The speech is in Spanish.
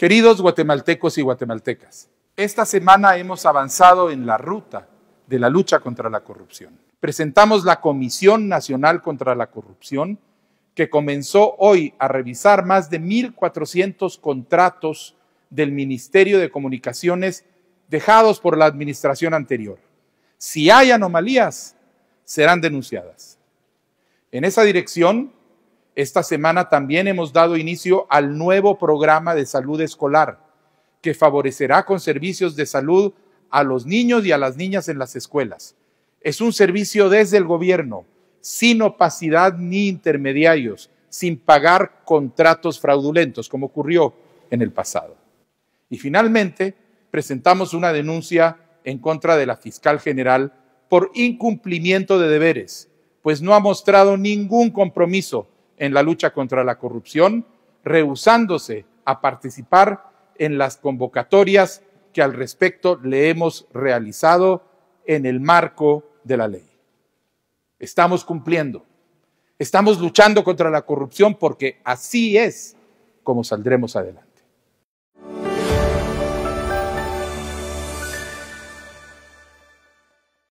Queridos guatemaltecos y guatemaltecas, esta semana hemos avanzado en la ruta de la lucha contra la corrupción. Presentamos la Comisión Nacional contra la Corrupción, que comenzó hoy a revisar más de 1.400 contratos del Ministerio de Comunicaciones dejados por la administración anterior. Si hay anomalías, serán denunciadas. En esa dirección, esta semana también hemos dado inicio al nuevo programa de salud escolar, que favorecerá con servicios de salud a los niños y a las niñas en las escuelas. Es un servicio desde el gobierno, sin opacidad ni intermediarios, sin pagar contratos fraudulentos, como ocurrió en el pasado. Y finalmente, presentamos una denuncia en contra de la fiscal general por incumplimiento de deberes, pues no ha mostrado ningún compromiso en la lucha contra la corrupción, rehusándose a participar en las convocatorias que al respecto le hemos realizado en el marco de la ley. Estamos cumpliendo, estamos luchando contra la corrupción porque así es como saldremos adelante.